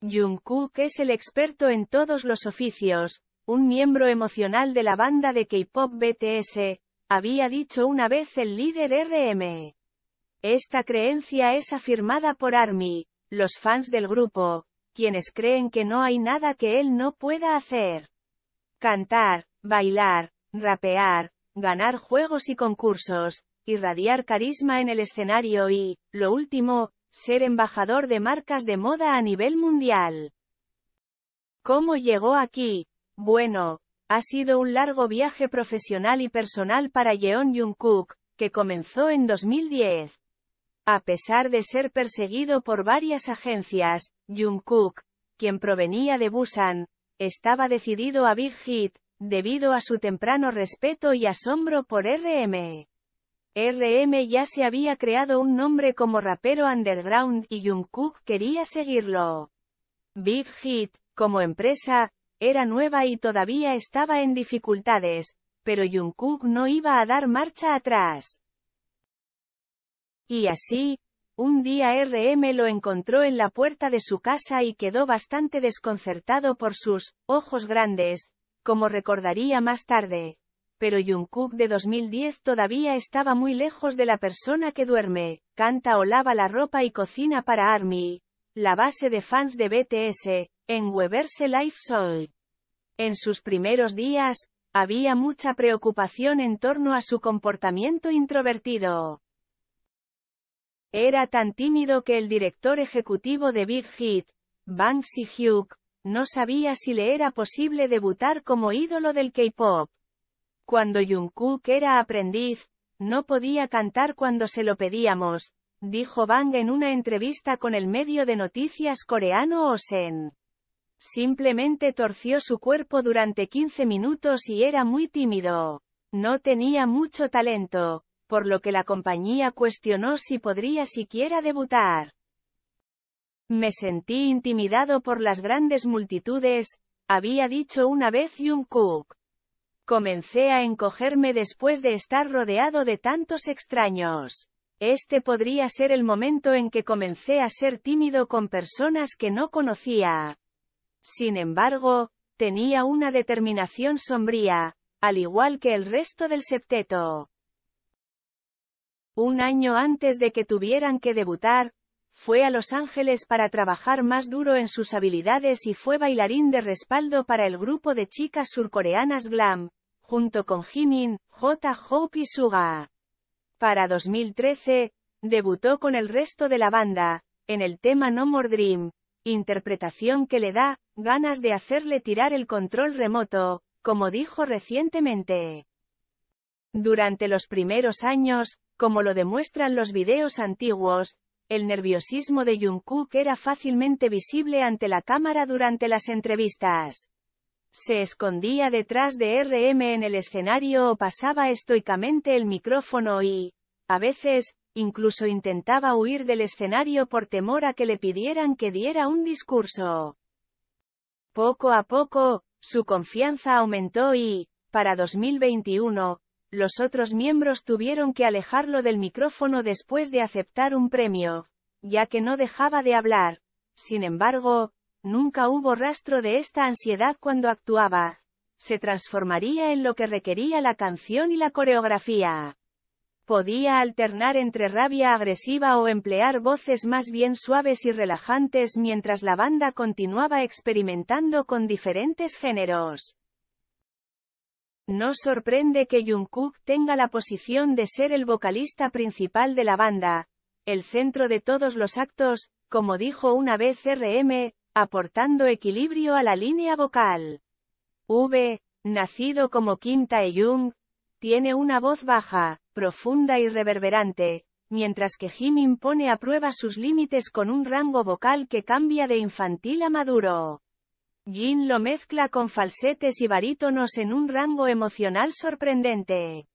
Jungkook es el experto en todos los oficios, un miembro emocional de la banda de K-pop BTS, había dicho una vez el líder RM. Esta creencia es afirmada por ARMY, los fans del grupo, quienes creen que no hay nada que él no pueda hacer. Cantar, bailar, rapear, ganar juegos y concursos, irradiar carisma en el escenario y, lo último, ser embajador de marcas de moda a nivel mundial. ¿Cómo llegó aquí? Bueno, ha sido un largo viaje profesional y personal para Yeon Jungkook, que comenzó en 2010. A pesar de ser perseguido por varias agencias, Jungkook, quien provenía de Busan, estaba decidido a Big Hit, debido a su temprano respeto y asombro por RM. RM ya se había creado un nombre como rapero underground y Jungkook quería seguirlo. Big Hit, como empresa, era nueva y todavía estaba en dificultades, pero Jungkook no iba a dar marcha atrás. Y así, un día RM lo encontró en la puerta de su casa y quedó bastante desconcertado por sus ojos grandes, como recordaría más tarde pero Jungkook de 2010 todavía estaba muy lejos de la persona que duerme, canta o lava la ropa y cocina para ARMY, la base de fans de BTS, en Weverse Life Soul. En sus primeros días, había mucha preocupación en torno a su comportamiento introvertido. Era tan tímido que el director ejecutivo de Big Hit, Banksy Hyuk, no sabía si le era posible debutar como ídolo del K-pop. Cuando Jungkook era aprendiz, no podía cantar cuando se lo pedíamos, dijo Bang en una entrevista con el medio de noticias coreano Osen. Simplemente torció su cuerpo durante 15 minutos y era muy tímido. No tenía mucho talento, por lo que la compañía cuestionó si podría siquiera debutar. Me sentí intimidado por las grandes multitudes, había dicho una vez Jungkook. Comencé a encogerme después de estar rodeado de tantos extraños. Este podría ser el momento en que comencé a ser tímido con personas que no conocía. Sin embargo, tenía una determinación sombría, al igual que el resto del septeto. Un año antes de que tuvieran que debutar, fue a Los Ángeles para trabajar más duro en sus habilidades y fue bailarín de respaldo para el grupo de chicas surcoreanas Glam, junto con Jimin, J. Hope y Suga. Para 2013, debutó con el resto de la banda, en el tema No More Dream, interpretación que le da, ganas de hacerle tirar el control remoto, como dijo recientemente. Durante los primeros años, como lo demuestran los videos antiguos, el nerviosismo de Jungkook era fácilmente visible ante la cámara durante las entrevistas se escondía detrás de RM en el escenario o pasaba estoicamente el micrófono y, a veces, incluso intentaba huir del escenario por temor a que le pidieran que diera un discurso. Poco a poco, su confianza aumentó y, para 2021, los otros miembros tuvieron que alejarlo del micrófono después de aceptar un premio, ya que no dejaba de hablar. Sin embargo, Nunca hubo rastro de esta ansiedad cuando actuaba. Se transformaría en lo que requería la canción y la coreografía. Podía alternar entre rabia agresiva o emplear voces más bien suaves y relajantes mientras la banda continuaba experimentando con diferentes géneros. No sorprende que Jungkook tenga la posición de ser el vocalista principal de la banda, el centro de todos los actos, como dijo una vez RM, aportando equilibrio a la línea vocal. V, nacido como Quinta Eyung, tiene una voz baja, profunda y reverberante, mientras que Jimin pone a prueba sus límites con un rango vocal que cambia de infantil a maduro. Jin lo mezcla con falsetes y barítonos en un rango emocional sorprendente.